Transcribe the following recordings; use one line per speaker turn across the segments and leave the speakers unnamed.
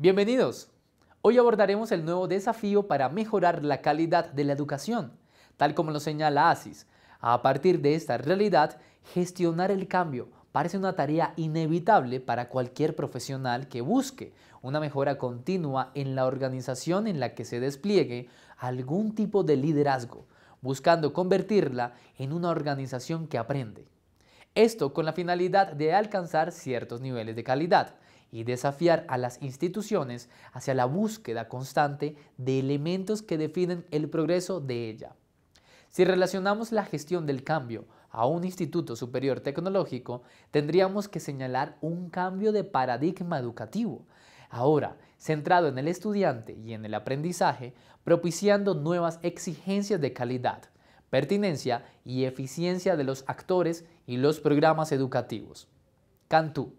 Bienvenidos. Hoy abordaremos el nuevo desafío para mejorar la calidad de la educación, tal como lo señala ASIS. A partir de esta realidad, gestionar el cambio parece una tarea inevitable para cualquier profesional que busque una mejora continua en la organización en la que se despliegue algún tipo de liderazgo, buscando convertirla en una organización que aprende. Esto con la finalidad de alcanzar ciertos niveles de calidad y desafiar a las instituciones hacia la búsqueda constante de elementos que definen el progreso de ella. Si relacionamos la gestión del cambio a un instituto superior tecnológico, tendríamos que señalar un cambio de paradigma educativo, ahora centrado en el estudiante y en el aprendizaje, propiciando nuevas exigencias de calidad, pertinencia y eficiencia de los actores y los programas educativos. Cantú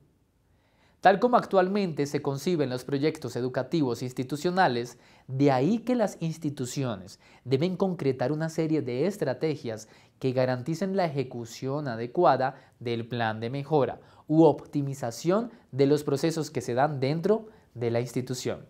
Tal como actualmente se conciben los proyectos educativos institucionales, de ahí que las instituciones deben concretar una serie de estrategias que garanticen la ejecución adecuada del plan de mejora u optimización de los procesos que se dan dentro de la institución.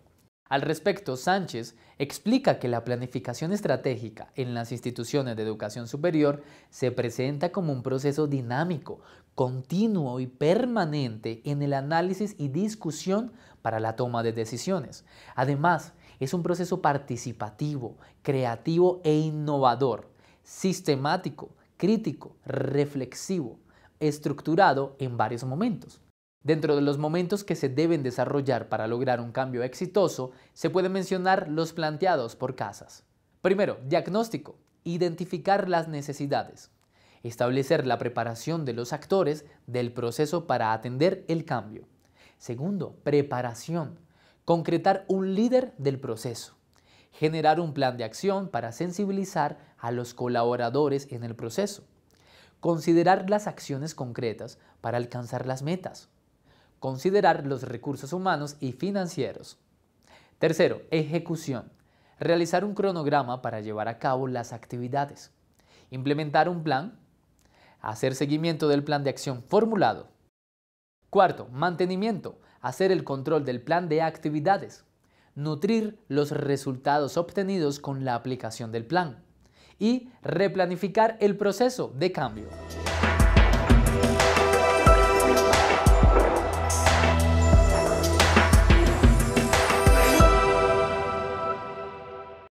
Al respecto, Sánchez explica que la planificación estratégica en las instituciones de educación superior se presenta como un proceso dinámico, continuo y permanente en el análisis y discusión para la toma de decisiones. Además, es un proceso participativo, creativo e innovador, sistemático, crítico, reflexivo, estructurado en varios momentos. Dentro de los momentos que se deben desarrollar para lograr un cambio exitoso, se pueden mencionar los planteados por casas. Primero, diagnóstico, identificar las necesidades, establecer la preparación de los actores del proceso para atender el cambio. Segundo, preparación, concretar un líder del proceso, generar un plan de acción para sensibilizar a los colaboradores en el proceso, considerar las acciones concretas para alcanzar las metas, Considerar los recursos humanos y financieros. Tercero, ejecución. Realizar un cronograma para llevar a cabo las actividades. Implementar un plan. Hacer seguimiento del plan de acción formulado. Cuarto, mantenimiento. Hacer el control del plan de actividades. Nutrir los resultados obtenidos con la aplicación del plan. Y replanificar el proceso de cambio.